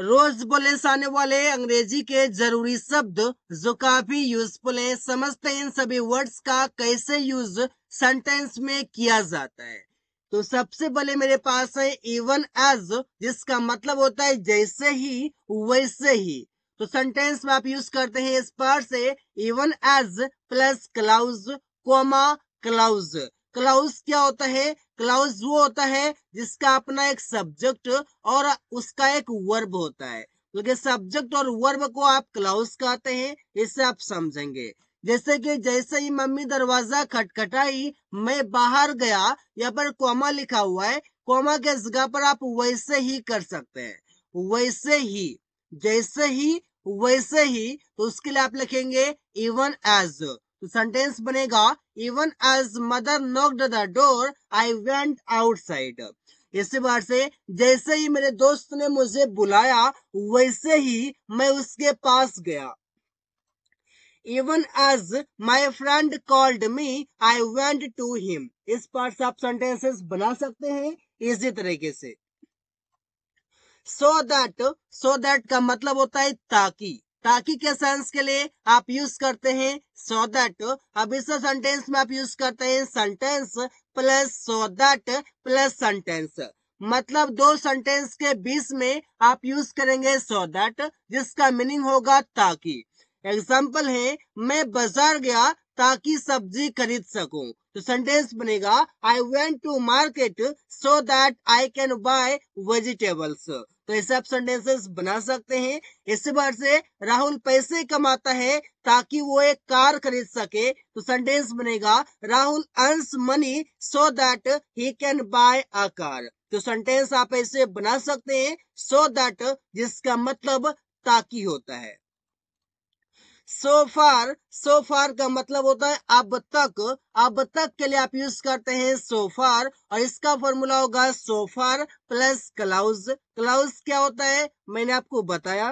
रोज बोले आने वाले अंग्रेजी के जरूरी शब्द जो काफी यूजफुल है समझते हैं इन सभी वर्ड्स का कैसे यूज सेंटेंस में किया जाता है तो सबसे पहले मेरे पास है इवन एज जिसका मतलब होता है जैसे ही वैसे ही तो सेंटेंस में आप यूज करते हैं इस पर से even as plus clause comma clause clause क्या होता है क्लाउज वो होता है जिसका अपना एक सब्जेक्ट और उसका एक वर्ब होता है क्योंकि सब्जेक्ट और वर्ब को आप क्लाउज कहते हैं इसे आप समझेंगे जैसे कि जैसे ही मम्मी दरवाजा खटखटाई मैं बाहर गया यहाँ पर कोमा लिखा हुआ है कोमा के जगह पर आप वैसे ही कर सकते हैं वैसे ही जैसे ही वैसे ही तो उसके लिए आप लिखेंगे इवन एज तो सेंटेंस बनेगा even as mother knocked the door I went outside इसी बार से जैसे ही मेरे दोस्त ने मुझे बुलाया वैसे ही मैं उसके पास गया even as my friend called me I went to him इस पार्ट से आप सेंटेंसेस बना सकते हैं इसी तरीके से सो दैट सो दैट का मतलब होता है ताकि ताकि के सेंस के लिए आप यूज करते हैं सो दट अब इस सेंटेंस में आप यूज करते हैं sentence plus so that plus sentence मतलब दो सेंटेंस के बीच में आप यूज करेंगे सो दट जिसका मीनिंग होगा ताकि एग्जाम्पल है मैं बाजार गया ताकि सब्जी खरीद सकूं तो सेंटेंस बनेगा I went to market so that I can buy vegetables तो ऐसे आप सेंटेंसेस बना सकते हैं इस बार से राहुल पैसे कमाता है ताकि वो एक कार खरीद सके तो सेंटेंस बनेगा Rahul earns money so that he can buy a car तो सेंटेंस आप ऐसे बना सकते हैं सो दैट जिसका मतलब ताकि होता है सो फार सो फार का मतलब होता है अब तक अब तक के लिए आप यूज करते हैं सो फार और इसका फॉर्मूला होगा so far plus clause clause क्या होता है मैंने आपको बताया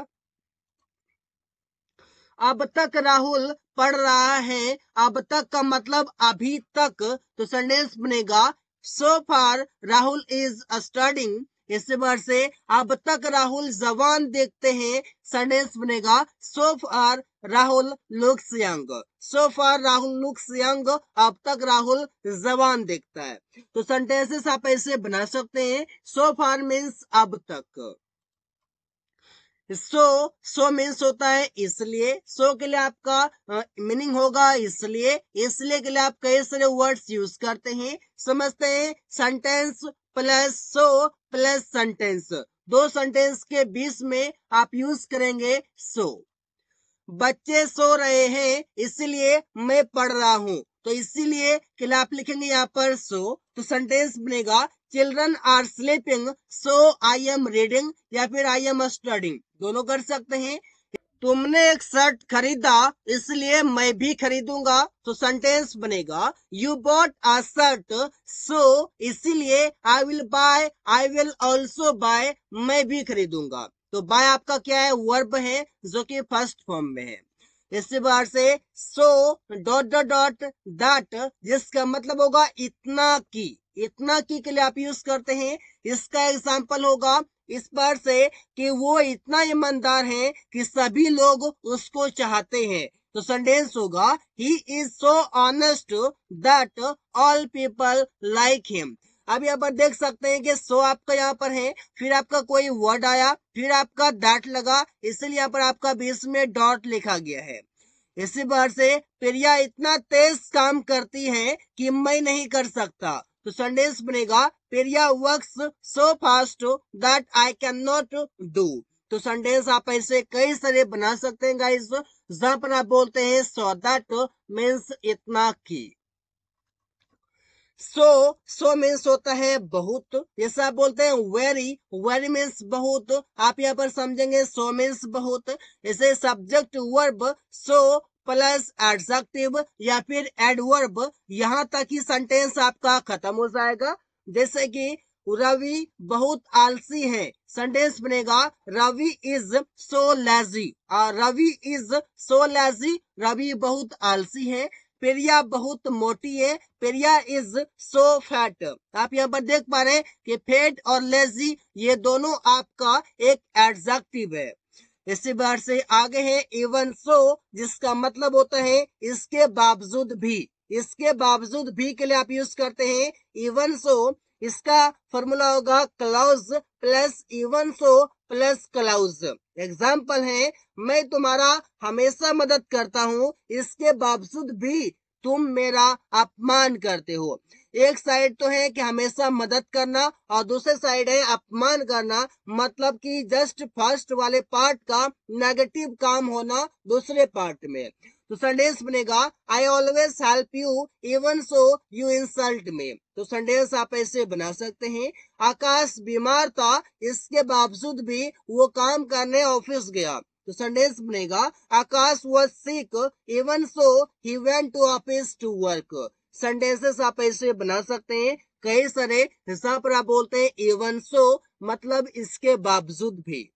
अब तक राहुल पढ़ रहा है अब तक का मतलब अभी तक तो सेंटेंस बनेगा so far Rahul is studying इस बार से अब तक राहुल जवान देखते हैं सेंटेंस बनेगा so far Rahul looks young so far Rahul looks young अब तक राहुल जवान दिखता है तो सेंटेंसेस आप ऐसे बना सकते हैं सो फार मीन्स अब तक सो सो मीन्स होता है इसलिए सो so के लिए आपका मीनिंग होगा इसलिए इसलिए के लिए आप कई सारे वर्ड्स यूज करते हैं समझते हैं sentence plus so plus sentence दो सेंटेंस के बीच में आप यूज करेंगे सो so. बच्चे सो रहे हैं इसलिए मैं पढ़ रहा हूँ तो इसीलिए के लिए आप लिखेंगे यहाँ पर सो तो सेंटेंस बनेगा children are sleeping so I am reading या फिर आई एम स्टडिंग दोनों कर सकते हैं तुमने एक शर्ट खरीदा इसलिए मैं भी खरीदूंगा तो सेंटेंस बनेगा you bought a shirt so इसीलिए I will buy I will also buy मैं भी खरीदूंगा तो बाय आपका क्या है वर्ब है जो कि फर्स्ट फॉर्म में है इस बार से so dot dot dot dot जिसका मतलब होगा इतना की इतना की के लिए आप यूज करते हैं इसका एग्जाम्पल होगा इस बार से कि वो इतना ईमानदार है कि सभी लोग उसको चाहते हैं तो सेंटेंस होगा he is so honest that all people like him अब यहाँ पर देख सकते हैं कि सो आपका यहाँ पर है फिर आपका कोई वर्ड आया फिर आपका दैट लगा इसलिए यहाँ पर आपका बीच में डॉट लिखा गया है इसी बार से प्रिया इतना तेज काम करती है कि मैं नहीं कर सकता तो संदेश बनेगा Priya work so fast that I can not do तो संडेस आप ऐसे कई सारे बना सकते हैं गाइस जहां पर आप बोलते हैं सो दैट मीन्स इतना की सो सो मीन्स होता है बहुत जैसा आप बोलते हैं वेरी वेरी मीन्स बहुत आप यहाँ पर समझेंगे सो मीन्स बहुत जैसे subject verb so plus adjective या फिर एडवर्ब यहाँ तक ही सेंटेंस आपका खत्म हो जाएगा जैसे कि रवि बहुत आलसी है सेंटेंस बनेगा Ravi is so lazy Ravi is so lazy Ravi बहुत आलसी है पेरिया बहुत मोटी है पेरिया इज सो फैट आप यहाँ पर देख पा रहे हैं कि फैट और लेजी ये दोनों आपका एक एडजेक्टिव है इसी बार से आगे है इवन सो जिसका मतलब होता है इसके बावजूद भी इसके बावजूद भी के लिए आप यूज करते हैं इवन सो इसका फॉर्मूला होगा clause plus even so plus clause example है मैं तुम्हारा हमेशा मदद करता हूँ इसके बावजूद भी तुम मेरा अपमान करते हो एक साइड तो है कि हमेशा मदद करना और दूसरे साइड है अपमान करना मतलब कि जस्ट फर्स्ट वाले पार्ट का नेगेटिव काम होना दूसरे पार्ट में तो संडेस बनेगा I always help you even so you insult me तो संडेस आप ऐसे बना सकते हैं आकाश बीमार था इसके बावजूद भी वो काम करने ऑफिस गया तो संडेस बनेगा Akash was sick even so he went to office to work sentences आप ऐसे बना सकते हैं कई सारे हिसाब पर आप बोलते हैं इवन सो मतलब इसके बावजूद भी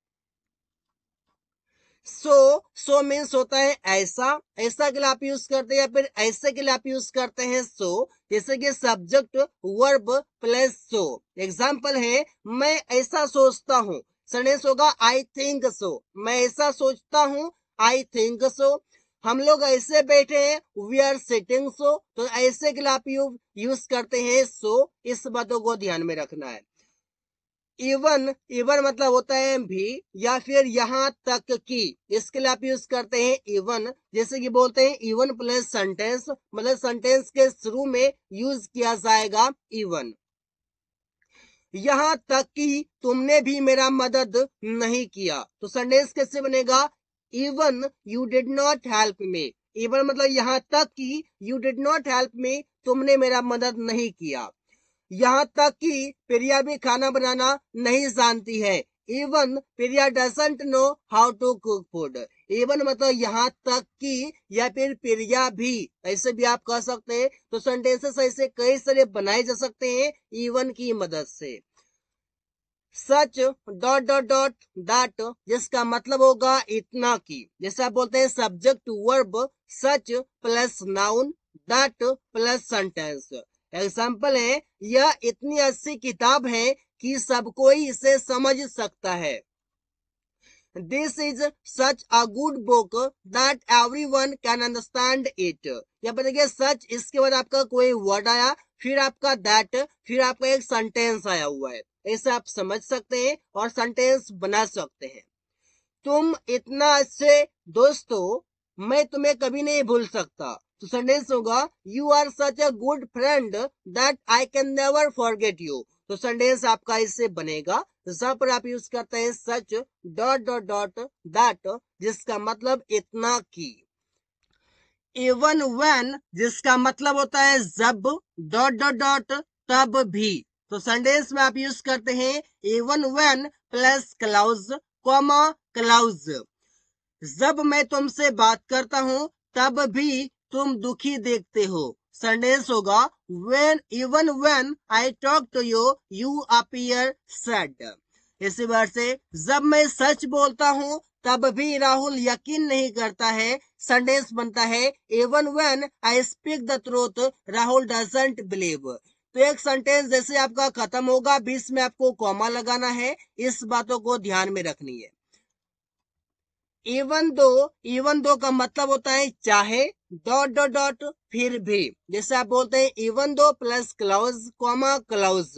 सो सो मीन्स होता है ऐसा ऐसा के लिए आप यूज करते हैं या फिर ऐसे के लिए आप यूज करते हैं सो जैसे कि subject verb plus so example है मैं ऐसा सोचता हूँ सनेस होगा आई थिंक सो मैं ऐसा सोचता हूँ आई थिंक सो हम लोग ऐसे बैठे हैं वी आर सिटिंग सो तो ऐसे के लिए आप यूज करते हैं सो इस बातों को ध्यान में रखना है इवन इवन मतलब होता है भी या फिर यहाँ तक की इसके लिए आप यूज करते हैं इवन जैसे कि बोलते हैं इवन प्लस सेंटेंस मतलब सेंटेंस के शुरू में यूज किया जाएगा इवन यहाँ तक कि तुमने भी मेरा मदद नहीं किया तो सेंटेंस कैसे बनेगा even you did not help me even मतलब यहाँ तक कि you did not help me तुमने मेरा मदद नहीं किया यहाँ तक कि प्रिया भी खाना बनाना नहीं जानती है even Priya doesn't know how to cook food even मतलब यहाँ तक कि या फिर प्रिया भी ऐसे भी आप कह सकते हैं तो सेंटेंसेस ऐसे कई सारे बनाए जा सकते हैं इवन की मदद से such dot dot dot dot जिसका मतलब होगा इतना की जैसे आप बोलते हैं subject verb such plus noun dot plus sentence example है यह इतनी अच्छी किताब है कि सब कोई इसे समझ सकता है this is such a good book that everyone can understand it या बताइए सच इसके बाद आपका कोई वर्ड आया फिर आपका दैट फिर आपका एक सेंटेंस आया हुआ है ऐसे आप समझ सकते हैं और सेंटेंस बना सकते हैं तुम इतना अच्छे दोस्तों मैं तुम्हें कभी नहीं भूल सकता तो सेंटेंस होगा you are such a good friend that I can never forget you तो सेंटेंस आपका इससे बनेगा जहां पर आप यूज करते हैं such dot dot dot that जिसका मतलब इतना की एवन वेन जिसका मतलब होता है जब डॉट डॉट डॉट तब भी तो संडेस में आप यूज करते हैं even when plus clause comma clause जब मैं तुमसे बात करता हूं तब भी तुम दुखी देखते हो संदेश होगा when even when I talk to you you appear sad इसी बार से जब मैं सच बोलता हूँ तब भी राहुल यकीन नहीं करता है संदेश बनता है even when I speak the truth Rahul doesn't believe तो एक सेंटेंस जैसे आपका खत्म होगा बीस में आपको कॉमा लगाना है इस बातों को ध्यान में रखनी है इवन दो इवन दो का मतलब होता है चाहे डॉट डॉट डॉट फिर भी जैसे आप बोलते हैं even though plus clause comma clause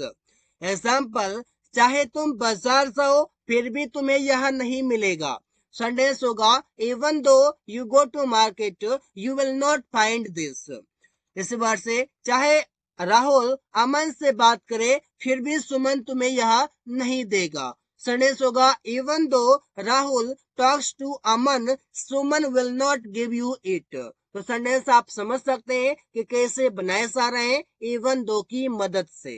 example चाहे तुम बाजार जाओ फिर भी तुम्हें यह नहीं मिलेगा संदेश होगा even though you go to market you will not find this इसी बार से चाहे राहुल अमन से बात करे फिर भी सुमन तुम्हें यह नहीं देगा Sundays होगा even though Rahul talks to Aman, Suman will not give you it. तो सेंटेंस आप समझ सकते हैं कि कैसे बनाए जा रहे हैं इवन दो की मदद से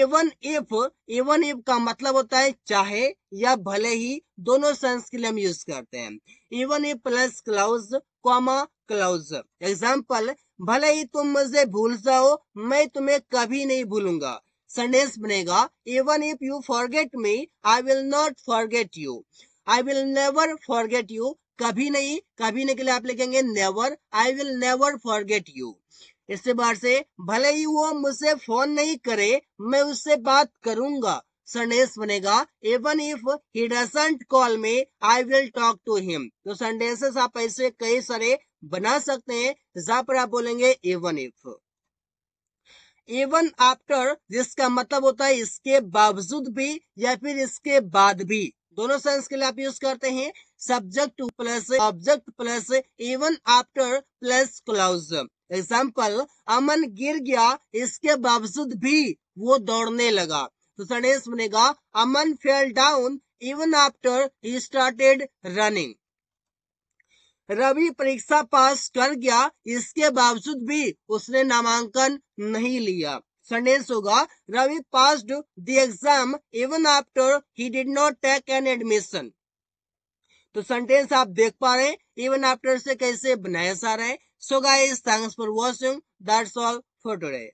इवन इफ इवन इफ का मतलब होता है चाहे या भले ही दोनों सेंस के लिए हम यूज करते हैं even if plus clause comma clause example भले ही तुम मुझे भूल जाओ मैं तुम्हें कभी नहीं भूलूंगा संदेश बनेगा even if you forget me I will not forget you I will never forget you कभी नहीं कभी नहीं के लिए आप लिखेंगे never I will never forget you इससे बाहर से भले ही वो मुझसे फोन नहीं करे मैं उससे बात करूंगा संडेस बनेगा even if he doesn't call me I will talk to him तो संडेस आप ऐसे कई सारे बना सकते हैं जहां पर आप बोलेंगे इवन इफ एवन आफ्टर जिसका मतलब होता है इसके बावजूद भी या फिर इसके बाद भी दोनों सेंस के लिए आप यूज करते हैं subject plus object plus even after plus clause example Aman गिर गया इसके बावजूद भी वो दौड़ने लगा तो सेंटेंस बनेगा Aman fell down even after he started running Ravi परीक्षा पास कर गया इसके बावजूद भी उसने नामांकन नहीं लिया संदेश होगा Ravi pass the exam even after he did not take an admission तो सेंटेंस आप देख पा रहे हैं इवन आफ्टर से कैसे बनाया जा रहा है so guys thanks for watching that's all for today